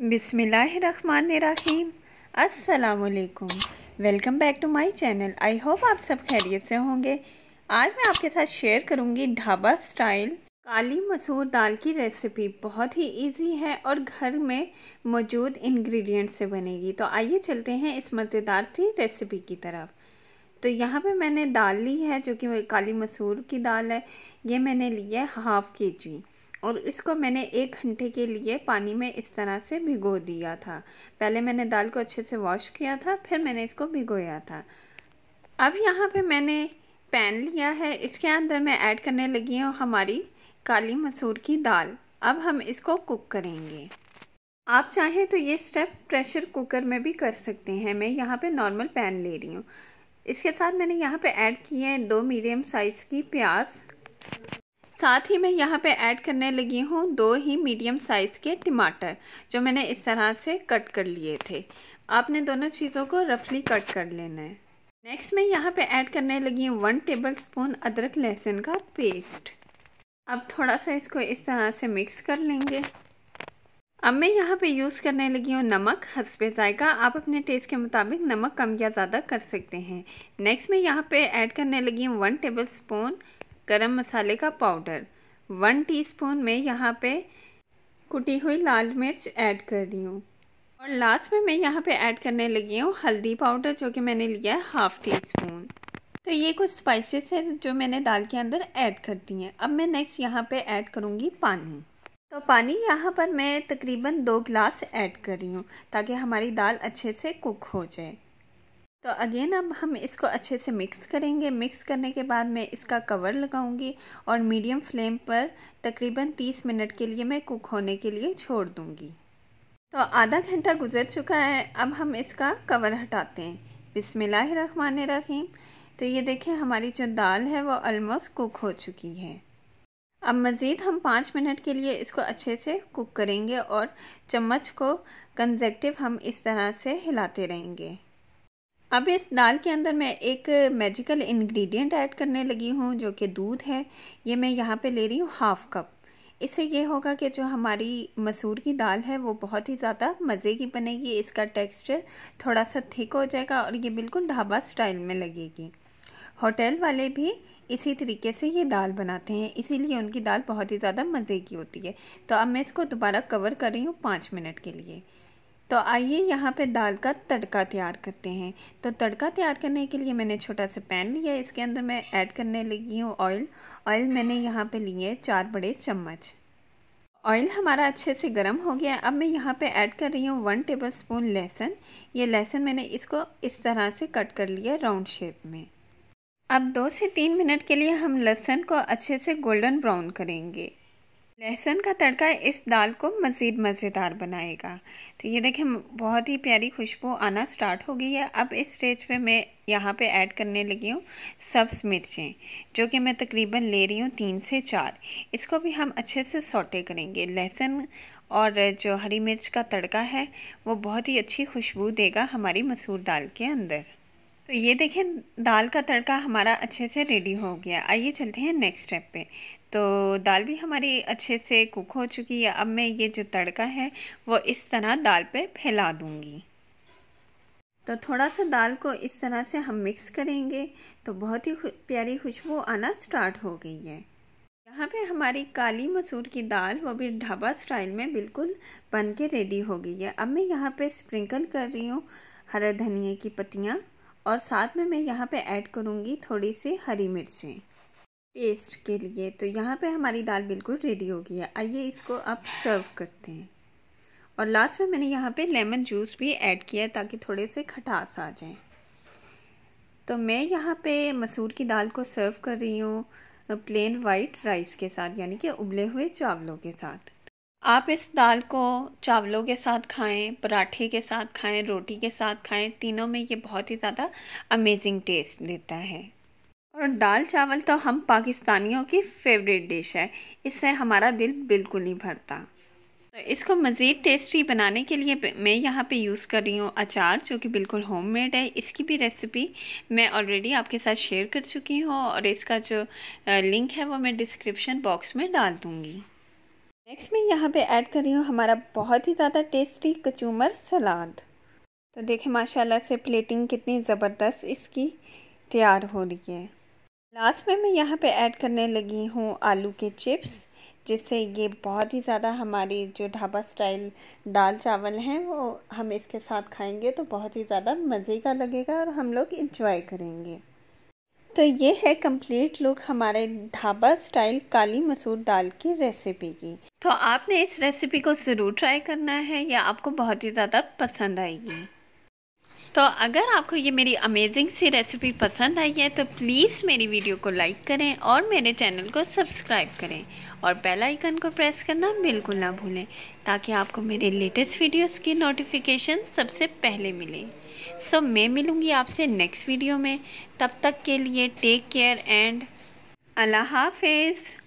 बिसमीम अस्सलाम welcome back to my channel I hope आप सब खैरियत से होंगे आज मैं आपके साथ शेयर करूंगी ढाबा स्टाइल काली मसूर दाल की रेसिपी बहुत ही इजी है और घर में मौजूद इंग्रेडिएंट से बनेगी तो आइए चलते हैं इस मज़ेदार सी रेसिपी की तरफ तो यहाँ पे मैंने दाल ली है जो कि काली मसूर की दाल है ये मैंने ली है हाफ़ के जी और इसको मैंने एक घंटे के लिए पानी में इस तरह से भिगो दिया था पहले मैंने दाल को अच्छे से वॉश किया था फिर मैंने इसको भिगोया था अब यहाँ पे मैंने पैन लिया है इसके अंदर मैं ऐड करने लगी हूँ हमारी काली मसूर की दाल अब हम इसको कुक करेंगे आप चाहें तो ये स्टेप प्रेशर कुकर में भी कर सकते हैं मैं यहाँ पे नॉर्मल पैन ले रही हूँ इसके साथ मैंने यहाँ पे ऐड किए हैं दो मीडियम साइज़ की प्याज साथ ही मैं यहाँ पे ऐड करने लगी हूँ दो ही मीडियम साइज़ के टमाटर जो मैंने इस तरह से कट कर लिए थे आपने दोनों चीज़ों को रफली कट कर लेना है नेक्स्ट मैं यहाँ पे ऐड करने लगी हूँ वन टेबल स्पून अदरक लहसुन का पेस्ट अब थोड़ा सा इसको इस तरह से मिक्स कर लेंगे अब मैं यहाँ पे यूज़ करने लगी हूँ नमक हंसपे जायका आप अपने टेस्ट के मुताबिक नमक कम या ज़्यादा कर सकते हैं नेक्स्ट मैं यहाँ पे ऐड करने लगी हूँ वन टेबल स्पून गरम मसाले का पाउडर वन टीस्पून में यहाँ पे कुटी हुई लाल मिर्च ऐड कर रही हूँ और लास्ट में मैं यहाँ पे ऐड करने लगी हूँ हल्दी पाउडर जो कि मैंने लिया है हाफ़ टी स्पून तो ये कुछ स्पाइसेस हैं जो मैंने दाल के अंदर ऐड कर दी हैं अब मैं नेक्स्ट यहाँ पे ऐड करूँगी पानी तो पानी यहाँ पर मैं तकरीबन दो गिलास ऐड कर रही हूँ ताकि हमारी दाल अच्छे से कुक हो जाए तो अगेन अब हम इसको अच्छे से मिक्स करेंगे मिक्स करने के बाद मैं इसका कवर लगाऊंगी और मीडियम फ्लेम पर तकरीबन 30 मिनट के लिए मैं कुक होने के लिए छोड़ दूंगी तो आधा घंटा गुजर चुका है अब हम इसका कवर हटाते हैं रहीम तो ये देखें हमारी जो दाल है वो ऑलमोस्ट कुक हो चुकी है अब मज़ीद हम पाँच मिनट के लिए इसको अच्छे से कुक करेंगे और चम्मच को कंजेक्टिव हम इस तरह से हिलाते रहेंगे अब इस दाल के अंदर मैं एक मैजिकल इंग्रेडिएंट ऐड करने लगी हूँ जो कि दूध है ये मैं यहाँ पे ले रही हूँ हाफ़ कप इससे ये होगा कि जो हमारी मसूर की दाल है वो बहुत ही ज़्यादा मज़े की बनेगी इसका टेक्सचर थोड़ा सा थिक हो जाएगा और ये बिल्कुल ढाबा स्टाइल में लगेगी होटल वाले भी इसी तरीके से ये दाल बनाते हैं इसीलिए उनकी दाल बहुत ही ज़्यादा मज़े की होती है तो अब मैं इसको दोबारा कवर कर रही हूँ पाँच मिनट के लिए तो आइए यहाँ पे दाल का तड़का तैयार करते हैं तो तड़का तैयार करने के लिए मैंने छोटा सा पैन लिया इसके अंदर मैं ऐड करने लगी हूँ ऑयल ऑयल मैंने यहाँ पे लिए चार बड़े चम्मच ऑयल हमारा अच्छे से गर्म हो गया अब मैं यहाँ पे ऐड कर रही हूँ वन टेबल स्पून लहसुन ये लहसुन मैंने इसको इस तरह से कट कर लिया राउंड शेप में अब दो से तीन मिनट के लिए हम लहसुन को अच्छे से गोल्डन ब्राउन करेंगे लहसुन का तड़का इस दाल को मज़ीद मज़ेदार बनाएगा तो ये देखें बहुत ही प्यारी खुशबू आना स्टार्ट हो गई है अब इस स्टेज पे मैं यहाँ पे ऐड करने लगी हूँ सब्स मिर्चें जो कि मैं तकरीबन ले रही हूँ तीन से चार इसको भी हम अच्छे से सोटे करेंगे लहसुन और जो हरी मिर्च का तड़का है वो बहुत ही अच्छी खुशबू देगा हमारी मसूर दाल के अंदर तो ये देखें दाल का तड़का हमारा अच्छे से रेडी हो गया आइए चलते हैं नेक्स्ट स्टेप पे तो दाल भी हमारी अच्छे से कुक हो चुकी है अब मैं ये जो तड़का है वो इस तरह दाल पे फैला दूँगी तो थोड़ा सा दाल को इस तरह से हम मिक्स करेंगे तो बहुत ही प्यारी खुशबू आना स्टार्ट हो गई है यहाँ पे हमारी काली मसूर की दाल वो भी ढाबा स्टाइल में बिल्कुल बन के रेडी हो गई है अब मैं यहाँ पे स्प्रिंकल कर रही हूँ हरा धनिए की पत्तियाँ और साथ में मैं यहाँ पे ऐड करूँगी थोड़ी सी हरी मिर्चें टेस्ट के लिए तो यहाँ पे हमारी दाल बिल्कुल रेडी हो गई है आइए इसको अब सर्व करते हैं और लास्ट में मैंने यहाँ पे लेमन जूस भी ऐड किया है ताकि थोड़े से खटास आ जाए तो मैं यहाँ पे मसूर की दाल को सर्व कर रही हूँ प्लेन वाइट राइस के साथ यानी कि उबले हुए चावलों के साथ आप इस दाल को चावलों के साथ खाएं पराठे के साथ खाएं रोटी के साथ खाएं तीनों में ये बहुत ही ज़्यादा अमेजिंग टेस्ट देता है और दाल चावल तो हम पाकिस्तानियों की फेवरेट डिश है इससे हमारा दिल बिल्कुल नहीं भरता तो इसको मज़ीद टेस्टी बनाने के लिए मैं यहाँ पे यूज़ कर रही हूँ अचार जो कि बिल्कुल होममेड है इसकी भी रेसिपी मैं ऑलरेडी आपके साथ शेयर कर चुकी हूँ और इसका जो लिंक है वो मैं डिस्क्रिप्शन बॉक्स में डाल दूँगी नेक्स्ट मैं यहाँ पर ऐड कर रही हूँ हमारा बहुत ही ज़्यादा टेस्टी कचूमर सलाद तो देखें माशाला से प्लेटिंग कितनी ज़बरदस्त इसकी तैयार हो रही है लास्ट में मैं यहाँ पे ऐड करने लगी हूँ आलू के चिप्स जिससे ये बहुत ही ज़्यादा हमारी जो ढाबा स्टाइल दाल चावल हैं वो हम इसके साथ खाएंगे तो बहुत ही ज़्यादा मज़े का लगेगा और हम लोग इंजॉय करेंगे तो ये है कंप्लीट लुक हमारे ढाबा स्टाइल काली मसूर दाल की रेसिपी की तो आपने इस रेसिपी को ज़रूर ट्राई करना है या आपको बहुत ही ज़्यादा पसंद आएगी तो अगर आपको ये मेरी अमेजिंग सी रेसिपी पसंद आई है तो प्लीज़ मेरी वीडियो को लाइक करें और मेरे चैनल को सब्सक्राइब करें और बेल आइकन को प्रेस करना बिल्कुल ना भूलें ताकि आपको मेरे लेटेस्ट वीडियोस की नोटिफिकेशन सबसे पहले मिले सो so, मैं मिलूँगी आपसे नेक्स्ट वीडियो में तब तक के लिए टेक केयर एंड अल्लाह हाफिज़